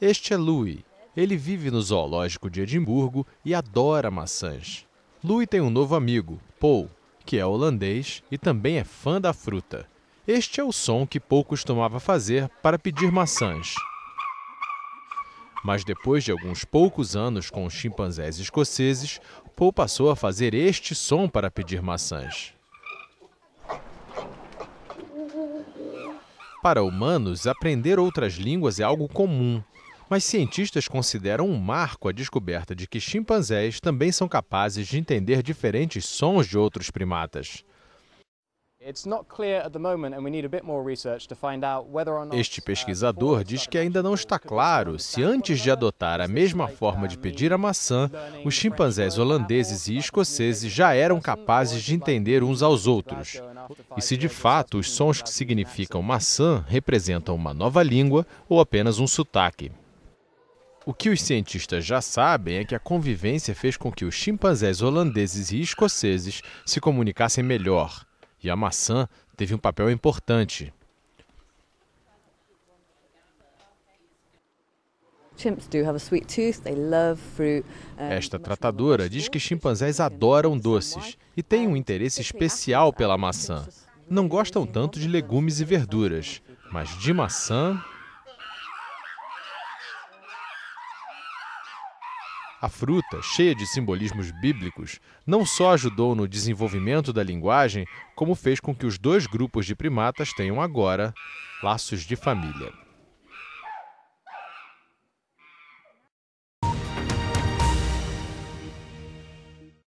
Este é Louis. Ele vive no zoológico de Edimburgo e adora maçãs. Louis tem um novo amigo, Paul, que é holandês e também é fã da fruta. Este é o som que Paul costumava fazer para pedir maçãs. Mas depois de alguns poucos anos com os chimpanzés escoceses, Paul passou a fazer este som para pedir maçãs. Para humanos, aprender outras línguas é algo comum, mas cientistas consideram um marco a descoberta de que chimpanzés também são capazes de entender diferentes sons de outros primatas. Este uh, pesquisador diz que ainda não está claro se antes de adotar a mesma forma de pedir a maçã, os chimpanzés holandeses e escoceses já eram capazes de entender uns aos outros. E se de fato os sons que significam maçã representam uma nova língua ou apenas um sotaque. O que os cientistas já sabem é que a convivência fez com que os chimpanzés holandeses e escoceses se comunicassem melhor, e a maçã teve um papel importante. Esta tratadora diz que chimpanzés adoram doces e têm um interesse especial pela maçã. Não gostam tanto de legumes e verduras, mas de maçã A fruta, cheia de simbolismos bíblicos, não só ajudou no desenvolvimento da linguagem, como fez com que os dois grupos de primatas tenham agora laços de família.